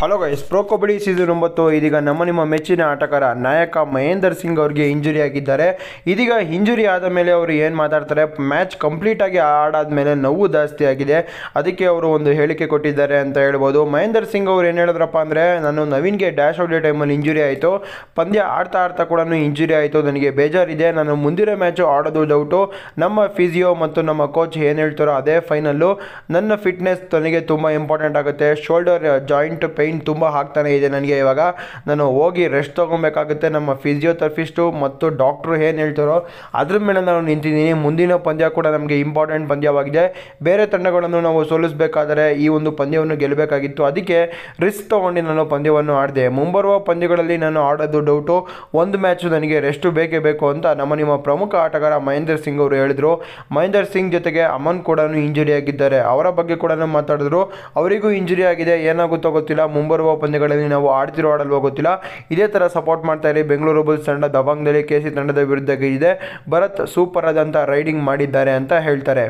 hello guys pro kabaddi season ಒಂಬತ್ತು ಇದೀಗ ನಮ್ಮ ನಿಮ್ಮ ಮೆಚ್ಚಿನ ಆಟಗಾರ ನಾಯಕ ಮಹೇಂದರ್ ಸಿಂಗ್ ಅವರಿಗೆ ಇಂಜುರಿ ಆಗಿದ್ದಾರೆ ಇದೀಗ ಇಂಜುರಿ ಆದ ಮೇಲೆ ಅವರು ಏನು ಮಾತಾಡ್ತಾರೆ ಮ್ಯಾಚ್ ಕಂಪ್ಲೀಟಾಗಿ ಆಡಾದ ಮೇಲೆ ನೋವು ಜಾಸ್ತಿ ಆಗಿದೆ ಅದಕ್ಕೆ ಅವರು ಒಂದು ಹೇಳಿಕೆ ಕೊಟ್ಟಿದ್ದಾರೆ ಅಂತ ಹೇಳ್ಬೋದು ಮಹೇಂದರ್ ಸಿಂಗ್ ಅವರು ಏನು ಹೇಳಿದ್ರಪ್ಪ ಅಂದರೆ ನಾನು ನವೀನ್ಗೆ ಡ್ಯಾಶ್ ಆಫ್ ಟೈಮಲ್ಲಿ ಇಂಜುರಿ ಆಯಿತು ಪಂದ್ಯ ಆಡ್ತಾ ಆಡ್ತಾ ಕೂಡ ಇಂಜುರಿ ಆಯಿತು ನನಗೆ ಬೇಜಾರಿದೆ ನಾನು ಮುಂದಿನ ಮ್ಯಾಚು ಆಡೋದು ಡೌಟು ನಮ್ಮ ಫಿಸಿಯೋ ಮತ್ತು ನಮ್ಮ ಕೋಚ್ ಏನು ಹೇಳ್ತಾರೋ ಅದೇ ಫೈನಲ್ಲು ನನ್ನ ಫಿಟ್ನೆಸ್ ನನಗೆ ತುಂಬ ಇಂಪಾರ್ಟೆಂಟ್ ಆಗುತ್ತೆ ಶೋಲ್ಡರ್ ಜಾಯಿಂಟ್ ಪೇ ಪೈನ್ ತುಂಬ ಆಗ್ತಾನೆ ಇದೆ ನನಗೆ ಇವಾಗ ನಾನು ಹೋಗಿ ರೆಸ್ಟ್ ತೊಗೊಬೇಕಾಗುತ್ತೆ ನಮ್ಮ ಫಿಸಿಯೋಥೆರಪಿಸ್ಟು ಮತ್ತು ಡಾಕ್ಟ್ರು ಏನು ಹೇಳ್ತಾರೋ ಅದ್ರ ಮೇಲೆ ನಾನು ನಿಂತಿದ್ದೀನಿ ಮುಂದಿನ ಪಂದ್ಯ ಕೂಡ ನಮಗೆ ಇಂಪಾರ್ಟೆಂಟ್ ಪಂದ್ಯವಾಗಿದೆ ಬೇರೆ ತಂಡಗಳನ್ನು ನಾವು ಸೋಲಿಸಬೇಕಾದರೆ ಈ ಒಂದು ಪಂದ್ಯವನ್ನು ಗೆಲ್ಲಬೇಕಾಗಿತ್ತು ಅದಕ್ಕೆ ರಿಸ್ಕ್ ತೊಗೊಂಡು ನಾನು ಪಂದ್ಯವನ್ನು ಆಡಿದೆ ಮುಂಬರುವ ಪಂದ್ಯಗಳಲ್ಲಿ ನಾನು ಆಡೋದು ಡೌಟು ಒಂದು ಮ್ಯಾಚು ನನಗೆ ರೆಸ್ಟು ಬೇಕೇ ಬೇಕು ಅಂತ ನಮ್ಮ ನಿಮ್ಮ ಪ್ರಮುಖ ಆಟಗಾರ ಮಹೇಂದ್ರ ಸಿಂಗ್ ಅವರು ಹೇಳಿದರು ಮಹೇಂದ್ರ ಸಿಂಗ್ ಜೊತೆಗೆ ಅಮನ್ ಕೂಡ ಇಂಜುರಿ ಆಗಿದ್ದಾರೆ ಅವರ ಬಗ್ಗೆ ಕೂಡ ಮಾತಾಡಿದ್ರು ಅವರಿಗೂ ಇಂಜುರಿ ಆಗಿದೆ ಏನಾಗುತ್ತೋ ಗೊತ್ತಿಲ್ಲ ಮುಂಬರುವ ಪಂದ್ಯಗಳಲ್ಲಿ ನಾವು ಆಡ್ತಿರೋ ಆಡಲು ಗೊತ್ತಿಲ್ಲ ಇದೇ ಥರ ಸಪೋರ್ಟ್ ಮಾಡ್ತಾ ಇರಿ ಬೆಂಗಳೂರು ಬುಲ್ಸ್ ತಂಡ ದಬಾಂಗ್ನಲ್ಲಿ ಕೆ ಸಿ ತಂಡದ ವಿರುದ್ಧ ಗೆದ್ದಿದೆ ಭರತ್ ಸೂಪರ್ ಆದಂಥ ರೈಡಿಂಗ್ ಮಾಡಿದ್ದಾರೆ ಅಂತ ಹೇಳ್ತಾರೆ